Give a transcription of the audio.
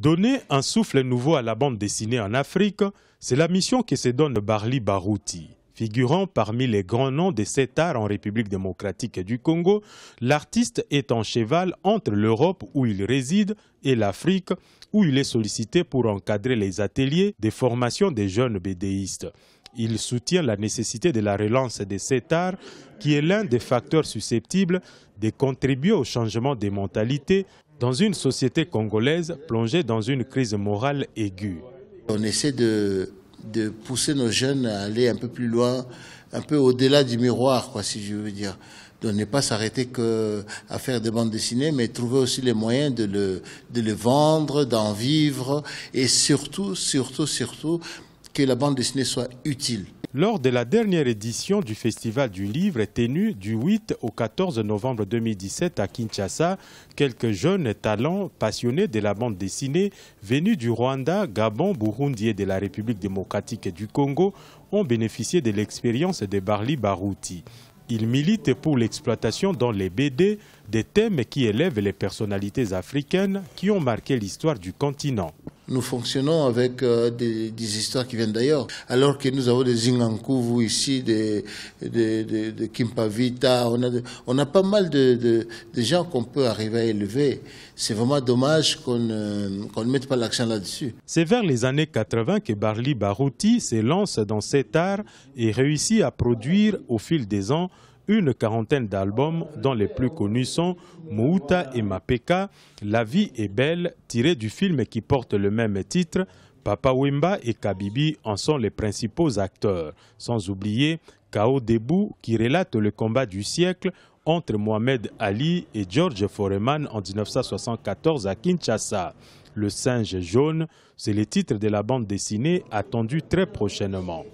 Donner un souffle nouveau à la bande dessinée en Afrique, c'est la mission que se donne Barli Barouti. Figurant parmi les grands noms de cet art en République démocratique du Congo, l'artiste est en cheval entre l'Europe où il réside et l'Afrique où il est sollicité pour encadrer les ateliers des formations des jeunes bédéistes. Il soutient la nécessité de la relance de cet art qui est l'un des facteurs susceptibles de contribuer au changement des mentalités dans une société congolaise plongée dans une crise morale aiguë. On essaie de, pousser nos jeunes à aller un peu plus loin, un peu au-delà du miroir, quoi, si je veux dire de ne pas s'arrêter qu'à à faire des bandes dessinées, mais trouver aussi les moyens de le, de le vendre, d'en vivre, et surtout, surtout, surtout, la bande dessinée soit utile. Lors de la dernière édition du Festival du Livre tenue du 8 au 14 novembre 2017 à Kinshasa, quelques jeunes talents passionnés de la bande dessinée venus du Rwanda, Gabon, Burundi et de la République démocratique du Congo ont bénéficié de l'expérience de Barli Barouti. Il militent pour l'exploitation dans les BD des thèmes qui élèvent les personnalités africaines qui ont marqué l'histoire du continent nous fonctionnons avec euh, des, histoires qui viennent d'ailleurs. Alors que nous avons des vous ici, des, Kimpavita, on a, pas mal de, gens qu'on peut arriver à élever. C'est vraiment dommage qu'on euh, ne mette pas l'accent là-dessus. C'est vers les années 80 que Barli Barouti s'élance dans cet art et réussit à produire au fil des ans une quarantaine d'albums dont les plus connus sont Mouta et Mapeka, La vie est belle, tiré du film qui porte le même titre, Papa Wimba et Kabibi en sont les principaux acteurs, sans oublier Kao Debout qui relate le combat du siècle entre Mohamed Ali et George Foreman en 1974 à Kinshasa. Le singe jaune, c'est le titre de la bande dessinée attendue très prochainement.